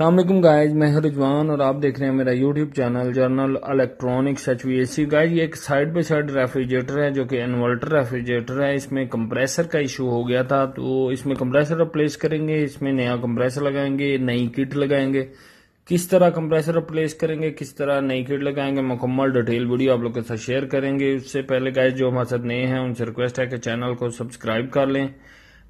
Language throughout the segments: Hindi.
अल्लाम गाइज मैं रिजवान और आप देख रहे हैं मेरा YouTube channel general electronics H V S C guys ये एक साइड बाई साइड रेफ्रिजरेटर है जो कि इन्वर्टर रेफ्रिजरेटर है इसमें कंप्रेसर का इशू हो गया था तो इसमें कंप्रेसर रिप्लेस करेंगे इसमें नया कंप्रेसर लगाएंगे नई किट लगाएंगे किस तरह कंप्रेसर रिप्लेस करेंगे किस तरह नई किट लगाएंगे मुकम्मल डिटेल वीडियो आप लोग के साथ शेयर करेंगे उससे पहले गाइज जो हमारे साथ नए हैं उनसे रिक्वेस्ट है कि चैनल को सब्सक्राइब कर लें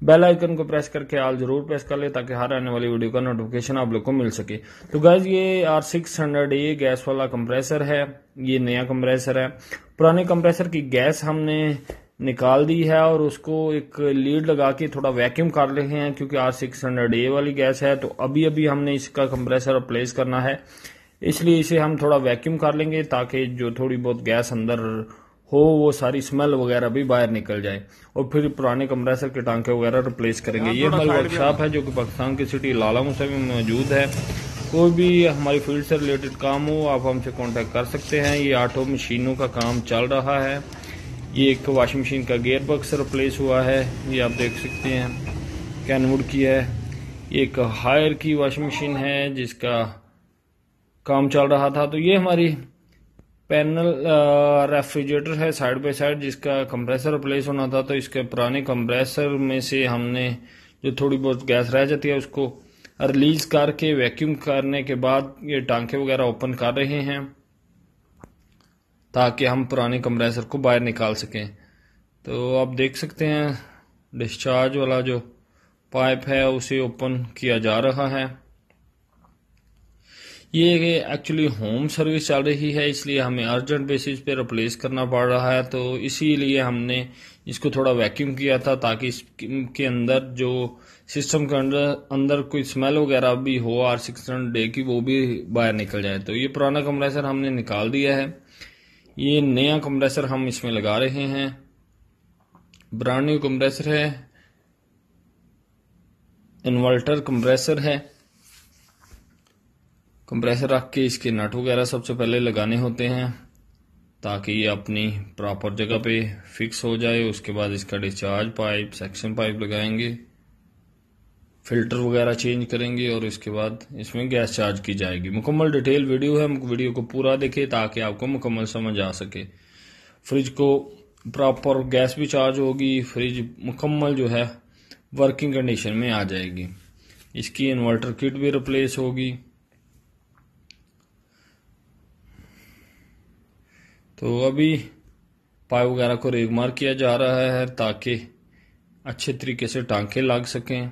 बेल आइकन को प्रेस करके आल जरूर प्रेस कर ले ताकि हर आने वाली वीडियो का नोटिफिकेशन आप लोग को मिल सके तो गैस ये R six hundred A gas वाला कंप्रेसर है ये नया कंप्रेसर है पुराने कंप्रेसर की गैस हमने निकाल दी है और उसको एक लीड लगा के थोड़ा वैक्यूम कर रहे हैं क्योंकि आर सिक्स हंड्रेड ए वाली गैस है तो अभी अभी हमने इसका कंप्रेसर रिप्लेस करना है इसलिए इसे हम थोड़ा वैक्यूम कर लेंगे ताकि जो थोड़ी बहुत गैस अंदर हो वो सारी स्मेल वगैरह भी बाहर निकल जाए और फिर पुराने कंप्रेसर के टांके वगैरह रिप्लेस करेंगे ये हमारी वर्कशॉप है जो कि पाकिस्तान की सिटी लाला मुसा में मौजूद है कोई भी हमारी फील्ड से रिलेटेड काम हो आप हमसे कांटेक्ट कर सकते हैं ये आठों मशीनों का काम चल रहा है ये एक वाशिंग तो मशीन का गेयर बक्स रिप्लेस हुआ है ये आप देख सकते हैं कैनवुड की है एक हायर की वाशिंग मशीन है जिसका काम चल रहा था तो ये हमारी पैनल रेफ्रिजरेटर है साइड बाय साइड जिसका कंप्रेसर रिप्लेस होना था तो इसके पुराने कंप्रेसर में से हमने जो थोड़ी बहुत गैस रह जाती है उसको रिलीज करके वैक्यूम करने के बाद ये टांके वगैरह ओपन कर रहे हैं ताकि हम पुराने कंप्रेसर को बाहर निकाल सकें तो आप देख सकते हैं डिस्चार्ज वाला जो पाइप है उसे ओपन किया जा रहा है ये एक्चुअली होम सर्विस चल रही है इसलिए हमें अर्जेंट बेसिस पे रिप्लेस करना पड़ रहा है तो इसीलिए हमने इसको थोड़ा वैक्यूम किया था ताकि इसके अंदर जो सिस्टम के अंदर अंदर कोई स्मेल वगैरह भी हो आर सिक्स डे की वो भी बाहर निकल जाए तो ये पुराना कंप्रेसर हमने निकाल दिया है ये नया कंप्रेसर हम इसमें लगा रहे हैं ब्रांड न्यू कंप्रेसर है इन्वर्टर कंप्रेसर है कंप्रेसर रख के इसके नट वगैरह सबसे पहले लगाने होते हैं ताकि ये अपनी प्रॉपर जगह पे फिक्स हो जाए उसके बाद इसका डिस्चार्ज पाइप सेक्शन पाइप लगाएंगे फिल्टर वगैरह चेंज करेंगे और इसके बाद इसमें गैस चार्ज की जाएगी मुकम्मल डिटेल वीडियो है वीडियो को पूरा देखें ताकि आपको मुकम्मल समझ आ सके फ्रिज को प्रॉपर गैस भी चार्ज होगी फ्रिज मुकम्मल जो है वर्किंग कंडीशन में आ जाएगी इसकी इन्वर्टर किट भी रिप्लेस होगी तो अभी पाइप वगैरह को रेग मार किया जा रहा है ताकि अच्छे तरीके से टांके लग सकें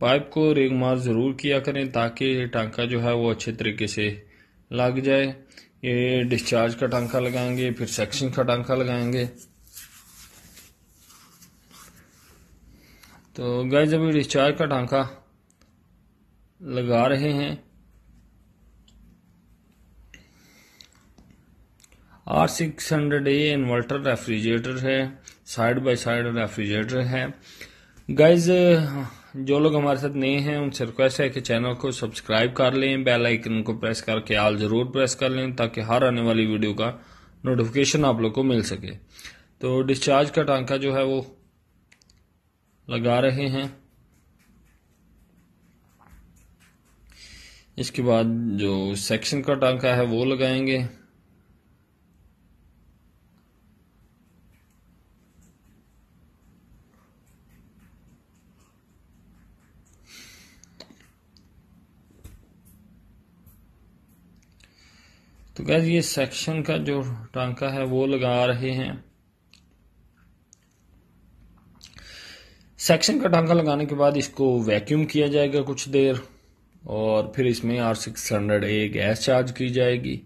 पाइप को रेग मार ज़रूर किया करें ताकि टांका जो है वो अच्छे तरीके से लग जाए ये डिस्चार्ज का टांका लगाएंगे फिर सेक्शन का टांका लगाएंगे तो गए अभी डिस्चार्ज का टांका लगा रहे हैं R six hundred A inverter refrigerator है साइड बाय साइड रेफ्रिजरेटर है गाइज जो लोग हमारे साथ नए हैं उनसे रिक्वेस्ट है कि चैनल को सब्सक्राइब कर लें बेल आइकन को प्रेस करके आल ज़रूर प्रेस कर लें ताकि हर आने वाली वीडियो का नोटिफिकेशन आप लोग को मिल सके तो डिस्चार्ज का टांका जो है वो लगा रहे हैं इसके बाद जो सेक्शन का टांका है वो लगाएंगे तो गैस ये सेक्शन का जो टांका है वो लगा रहे हैं सेक्शन का टांका लगाने के बाद इसको वैक्यूम किया जाएगा कुछ देर और फिर इसमें R six hundred A gas charge की जाएगी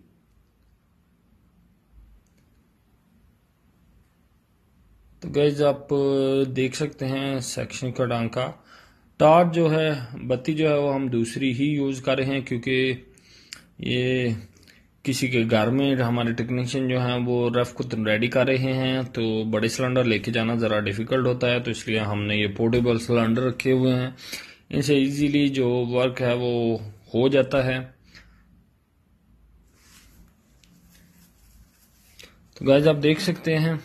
तो गैज आप देख सकते हैं सेक्शन का टांका टार्च जो है बत्ती जो है वो हम दूसरी ही यूज़ कर रहे हैं क्योंकि ये किसी के घर में हमारे टेक्नीशियन जो हैं वो रफ को रेडी कर रहे हैं तो बड़े सिलेंडर लेके जाना ज़रा डिफ़िकल्ट होता है तो इसलिए हमने ये पोर्टेबल सिलेंडर रखे हुए हैं इनसे इजीली जो वर्क है वो हो जाता है तो गैज आप देख सकते हैं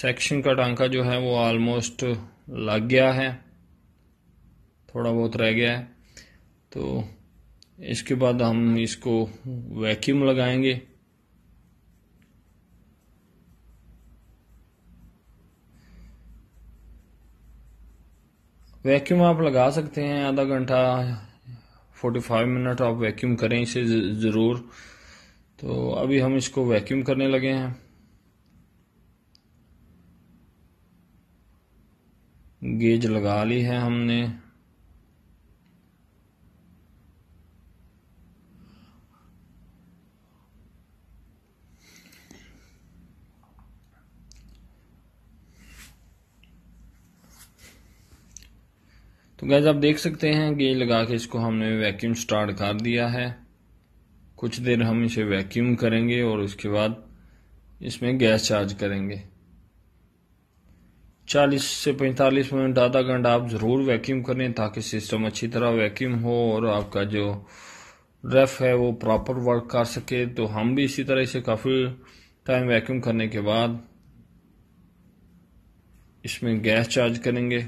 सेक्शन का टांका जो है वो ऑलमोस्ट लग गया है थोड़ा बहुत रह गया है तो इसके बाद हम इसको वैक्यूम लगाएंगे वैक्यूम आप लगा सकते हैं आधा घंटा 45 मिनट आप वैक्यूम करें इसे ज़रूर तो अभी हम इसको वैक्यूम करने लगे हैं गेज लगा ली है हमने तो गैज़ आप देख सकते हैं कि लगा के इसको हमने वैक्यूम स्टार्ट कर दिया है कुछ देर हम इसे वैक्यूम करेंगे और उसके बाद इसमें गैस चार्ज करेंगे 40 से 45 मिनट आधा घंटा आप ज़रूर वैक्यूम करें ताकि सिस्टम अच्छी तरह वैक्यूम हो और आपका जो रेफ है वो प्रॉपर वर्क कर सके तो हम भी इसी तरह इसे काफ़ी टाइम वैक्यूम करने के बाद इसमें गैस चार्ज करेंगे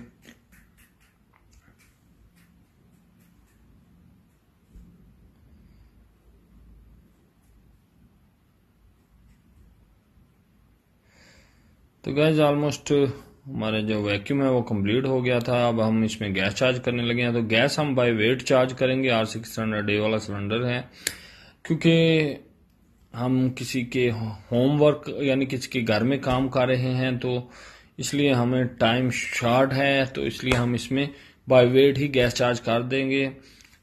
तो गैस ऑलमोस्ट हमारा जो वैक्यूम है वो कंप्लीट हो गया था अब हम इसमें गैस चार्ज करने लगे हैं तो गैस हम बाय वेट चार्ज करेंगे आर सिक्स हंड्रेड ए वाला सिलेंडर है क्योंकि हम किसी के होमवर्क यानी किसी के घर में काम कर रहे हैं तो इसलिए हमें टाइम शॉर्ट है तो इसलिए हम इसमें बाय वेट ही गैस चार्ज कर देंगे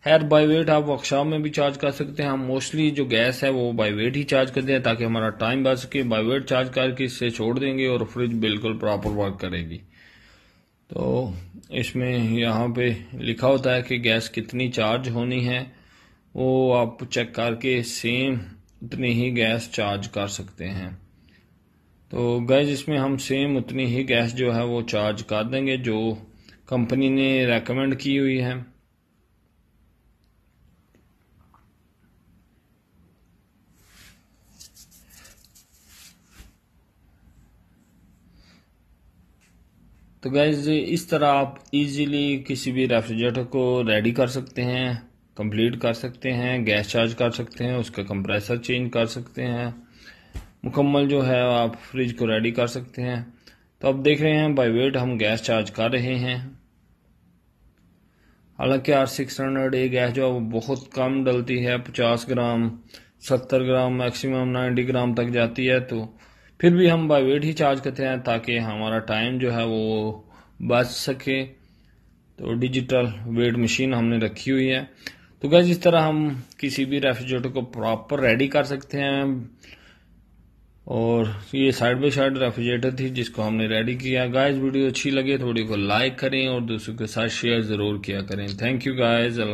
हैर बाई वेट आप वर्कशॉप में भी चार्ज कर सकते हैं हम मोस्टली जो गैस है वो बाई वेट ही चार्ज करते हैं ताकि हमारा टाइम बच सके बाई वेट चार्ज करके इससे छोड़ देंगे और फ्रिज बिल्कुल प्रॉपर वर्क करेगी तो इसमें यहाँ पे लिखा होता है कि गैस कितनी चार्ज होनी है वो आप चेक करके सेम उतनी ही गैस चार्ज कर सकते हैं तो गैस इसमें हम सेम उतनी ही गैस जो है वो चार्ज कर देंगे जो कंपनी ने रेकमेंड की हुई है तो गैज़ इस तरह आप इजीली किसी भी रेफ्रिजरेटर को रेडी कर सकते हैं कंप्लीट कर सकते हैं गैस चार्ज कर सकते हैं उसका कंप्रेसर चेंज कर सकते हैं मुकम्मल जो है आप फ्रिज को रेडी कर सकते हैं तो आप देख रहे हैं बाय वेट हम गैस चार्ज कर रहे हैं हालांकि R six hundred A gas जो है वो बहुत कम डलती है पचास ग्राम सत्तर ग्राम मैक्सिमम नाइन्टी ग्राम तक जाती है तो फिर भी हम बाई वेट ही चार्ज करते हैं ताकि हमारा टाइम जो है वो बच सके तो डिजिटल वेट मशीन हमने रखी हुई है तो क्या इस तरह हम किसी भी रेफ्रिजरेटर को प्रॉपर रेडी कर सकते हैं और ये साइड बाई साइड रेफ्रिजरेटर थी जिसको हमने रेडी किया गाइस वीडियो अच्छी लगे तो वीडियो को लाइक करें और दूसरों के साथ शेयर ज़रूर किया करें थैंक यू गाइस अल्लाह